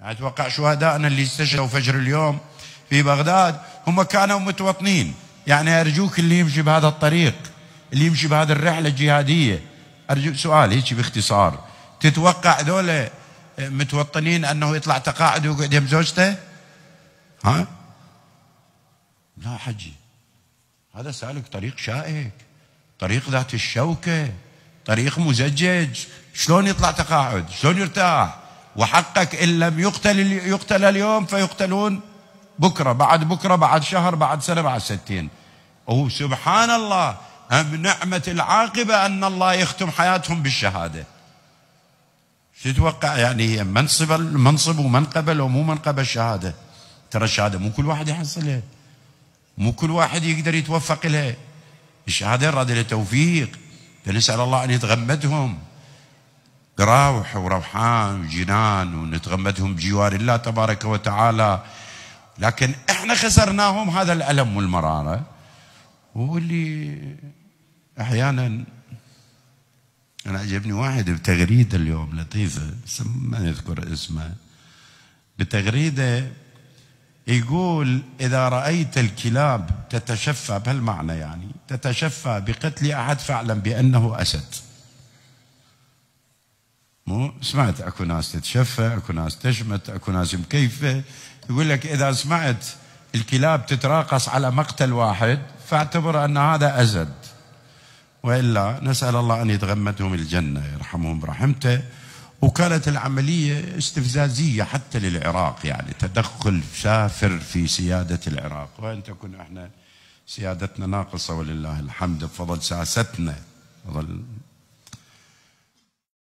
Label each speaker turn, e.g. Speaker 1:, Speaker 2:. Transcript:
Speaker 1: يعني أتوقع شهدائنا اللي استشهدوا فجر اليوم في بغداد هم كانوا متوطنين يعني أرجوك اللي يمشي بهذا الطريق اللي يمشي بهذه الرحلة الجهادية أرجوك سؤال هيك باختصار تتوقع ذولا متوطنين أنه يطلع تقاعد ويقعد يم زوجته ها لا حجي هذا سالك طريق شائك طريق ذات الشوكة طريق مزجج شلون يطلع تقاعد شلون يرتاح وحقك إن لم يقتل يقتل اليوم فيقتلون بكرة بعد بكرة بعد شهر بعد سنة بعد ستين أو سبحان الله أم نعمة العاقبة أن الله يختم حياتهم بالشهادة شو تتوقع يعني هي منصب المنصب ومن قبل ومو من قبل الشهادة ترى الشهادة مو كل واحد يحصلها مو كل واحد يقدر يتوفق لها الشهادة راد لها توفيق فنسأل الله أن يتغمدهم روح وروحان وجنان ونتغمدهم بجوار الله تبارك وتعالى لكن احنا خسرناهم هذا الألم والمرارة واللي أحيانا أنا عجبني واحد بتغريدة اليوم لطيفة ما يذكر اسمه بتغريدة يقول إذا رأيت الكلاب تتشفى بهالمعنى يعني تتشفى بقتل أحد فاعلم بأنه أسد مو سمعت اكو ناس تتشفى اكو ناس تشمت اكو ناس مكيفه يقول لك اذا سمعت الكلاب تتراقص على مقتل واحد فاعتبر ان هذا ازد والا نسال الله ان يتغمدهم الجنه يرحمهم برحمته وكانت العمليه استفزازيه حتى للعراق يعني تدخل سافر في سياده العراق وان تكن احنا سيادتنا ناقصه ولله الحمد بفضل ساستنا